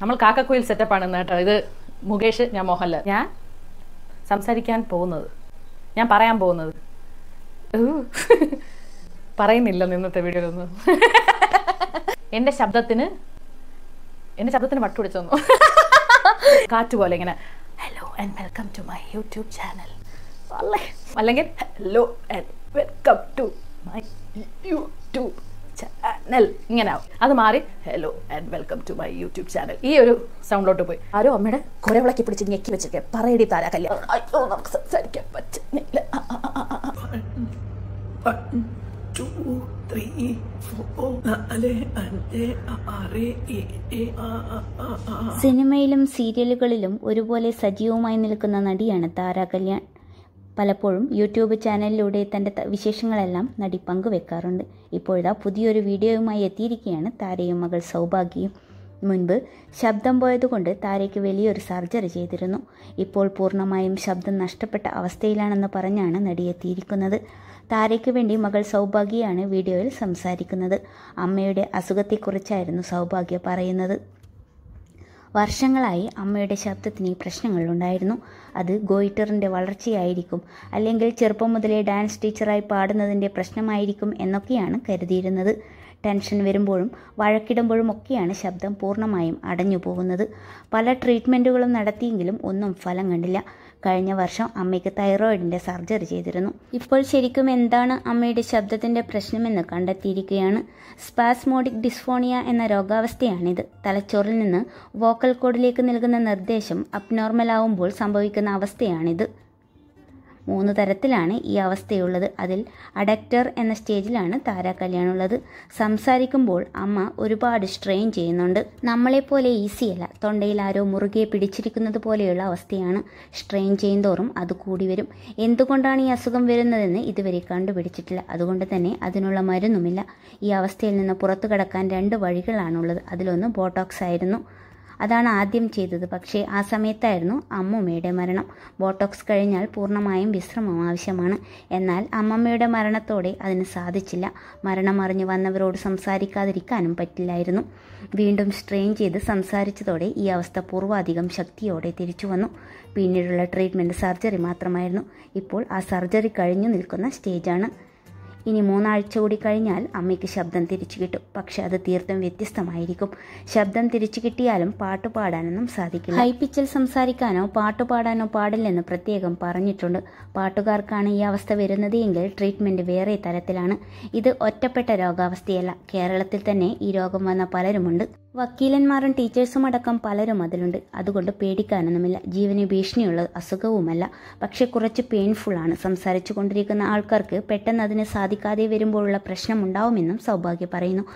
നമ്മൾ കാക്കക്കുയിൽ സെറ്റപ്പാണ് കേട്ടോ ഇത് മുകേഷ് ഞാൻ മോഹൻലാൽ ഞാൻ സംസാരിക്കാൻ പോകുന്നത് ഞാൻ പറയാൻ പോകുന്നത് പറയുന്നില്ല ഇന്നത്തെ വീഡിയോയിലൊന്നും എൻ്റെ ശബ്ദത്തിന് എൻ്റെ ശബ്ദത്തിന് പിടിച്ചു തന്നു കാറ്റ് പോലെ ഇങ്ങനെ hello and welcome to my YouTube channel അല്ലെങ്കിൽ hello and welcome to L ഇങ്ങനെ ആവും അത് മാറി hello and welcome to my YouTube channel ഈ ഒരു സൗണ്ടിലോട്ട് പോയി ആരോ അമ്മയുടെ വിളക്കി പിടിച്ച് ഞെക്കി വെച്ചിട്ട് പറയടി താര കല്യാണം അയ്യോ നമുക്ക് സംസാരിക്കാൻ പറ്റുന്നില്ല സിനിമയിലും സീരിയലുകളിലും ഒരുപോലെ സജീവമായി നിൽക്കുന്ന നടിയാണ് താര കല്യാൺ പലപ്പോഴും യൂട്യൂബ് ചാനലിലൂടെ തൻ്റെ വിശേഷങ്ങളെല്ലാം നടി പങ്കുവെക്കാറുണ്ട് ഇപ്പോഴാ പുതിയൊരു വീഡിയോയുമായി എത്തിയിരിക്കുകയാണ് താരയും മകൾ സൗഭാഗ്യയും മുൻപ് ശബ്ദം പോയതുകൊണ്ട് താരയ്ക്ക് വലിയൊരു സർജറി ചെയ്തിരുന്നു ഇപ്പോൾ പൂർണ്ണമായും ശബ്ദം നഷ്ടപ്പെട്ട അവസ്ഥയിലാണെന്ന് പറഞ്ഞാണ് നടി എത്തിയിരിക്കുന്നത് താരയ്ക്ക് വേണ്ടി മകൾ സൗഭാഗ്യയാണ് വീഡിയോയിൽ സംസാരിക്കുന്നത് അമ്മയുടെ അസുഖത്തെക്കുറിച്ചായിരുന്നു സൗഭാഗ്യ പറയുന്നത് വർഷങ്ങളായി അമ്മയുടെ ശബ്ദത്തിന് പ്രശ്നങ്ങളുണ്ടായിരുന്നു അത് ഗോയിറ്ററിൻ്റെ വളർച്ചയായിരിക്കും അല്ലെങ്കിൽ ചെറുപ്പം മുതലേ ഡാൻസ് ടീച്ചറായി പാടുന്നതിൻ്റെ പ്രശ്നമായിരിക്കും എന്നൊക്കെയാണ് കരുതിയിരുന്നത് ടെൻഷൻ വരുമ്പോഴും വഴക്കിടുമ്പോഴും ഒക്കെയാണ് ശബ്ദം പൂർണ്ണമായും അടഞ്ഞു പോകുന്നത് പല ട്രീറ്റ്മെൻറ്റുകളും നടത്തിയെങ്കിലും ഒന്നും ഫലം കണ്ടില്ല കഴിഞ്ഞ വർഷം അമ്മയ്ക്ക് തൈറോയിഡിൻ്റെ സർജറി ചെയ്തിരുന്നു ഇപ്പോൾ ശരിക്കും എന്താണ് അമ്മയുടെ ശബ്ദത്തിൻ്റെ പ്രശ്നമെന്ന് കണ്ടെത്തിയിരിക്കുകയാണ് സ്പാസ്മോഡിക് ഡിസ്ഫോണിയ എന്ന രോഗാവസ്ഥയാണിത് തലച്ചോറിൽ നിന്ന് വോക്കൽ കോഡിലേക്ക് നൽകുന്ന നിർദ്ദേശം അബ്നോർമൽ ആവുമ്പോൾ സംഭവിക്കുന്ന അവസ്ഥയാണിത് മൂന്ന് തരത്തിലാണ് ഈ അവസ്ഥയുള്ളത് അതിൽ അഡക്റ്റർ എന്ന സ്റ്റേജിലാണ് താര കല്യാണുള്ളത് സംസാരിക്കുമ്പോൾ അമ്മ ഒരുപാട് സ്ട്രെയിൻ ചെയ്യുന്നുണ്ട് നമ്മളെപ്പോലെ ഈസിയല്ല തൊണ്ടയിൽ ആരോ മുറുകെ പിടിച്ചിരിക്കുന്നത് പോലെയുള്ള അവസ്ഥയാണ് സ്ട്രെയിൻ ചെയ്യുന്തോറും അത് കൂടി വരും എന്തുകൊണ്ടാണ് ഈ അസുഖം വരുന്നതെന്ന് ഇതുവരെ കണ്ടുപിടിച്ചിട്ടില്ല അതുകൊണ്ട് തന്നെ അതിനുള്ള മരുന്നുമില്ല ഈ അവസ്ഥയിൽ നിന്ന് പുറത്തു കടക്കാൻ രണ്ട് വഴികളാണുള്ളത് അതിലൊന്ന് ബോട്ടോക്സ് ആയിരുന്നു അതാണ് ആദ്യം ചെയ്തത് പക്ഷേ ആ സമയത്തായിരുന്നു അമ്മുമ്മയുടെ മരണം ബോട്ടോക്സ് കഴിഞ്ഞാൽ പൂർണ്ണമായും വിശ്രമം ആവശ്യമാണ് എന്നാൽ അമ്മമ്മയുടെ മരണത്തോടെ അതിന് സാധിച്ചില്ല മരണം അറിഞ്ഞു വന്നവരോട് സംസാരിക്കാതിരിക്കാനും പറ്റില്ലായിരുന്നു വീണ്ടും സ്ട്രെയിൻ ചെയ്ത് സംസാരിച്ചതോടെ ഈ അവസ്ഥ പൂർവാധികം ശക്തിയോടെ തിരിച്ചു വന്നു പിന്നീടുള്ള ട്രീറ്റ്മെൻറ്റ് സർജറി മാത്രമായിരുന്നു ഇപ്പോൾ ആ സർജറി കഴിഞ്ഞു നിൽക്കുന്ന സ്റ്റേജാണ് ഇനി മൂന്നാഴ്ച കൂടി കഴിഞ്ഞാൽ അമ്മയ്ക്ക് ശബ്ദം തിരിച്ചു കിട്ടും പക്ഷെ അത് തീർത്തും വ്യത്യസ്തമായിരിക്കും ശബ്ദം തിരിച്ചു കിട്ടിയാലും പാട്ട് പാടാനൊന്നും സാധിക്കില്ല ഹൈ സംസാരിക്കാനോ പാട്ട് പാടാനോ പാടില്ലെന്ന് പ്രത്യേകം പറഞ്ഞിട്ടുണ്ട് പാട്ടുകാർക്കാണ് ഈ അവസ്ഥ വരുന്നത് എങ്കിൽ വേറെ തരത്തിലാണ് ഇത് ഒറ്റപ്പെട്ട രോഗാവസ്ഥയല്ല കേരളത്തിൽ തന്നെ ഈ രോഗം വന്ന പലരുമുണ്ട് വക്കീലന്മാരും ടീച്ചേഴ്സും അടക്കം പലരും അതിലുണ്ട് അതുകൊണ്ട് പേടിക്കാനൊന്നുമില്ല ജീവന് ഭീഷണിയുള്ള അസുഖവുമല്ല പക്ഷെ കുറച്ച് പെയിൻഫുൾ ആണ് സംസാരിച്ചു കൊണ്ടിരിക്കുന്ന ആൾക്കാർക്ക് പെട്ടെന്ന് അതിന് സാധിക്കും സാധിക്കാതെ വരുമ്പോഴുള്ള പ്രശ്നമുണ്ടാവുമെന്നും സൗഭാഗ്യ പറയുന്നു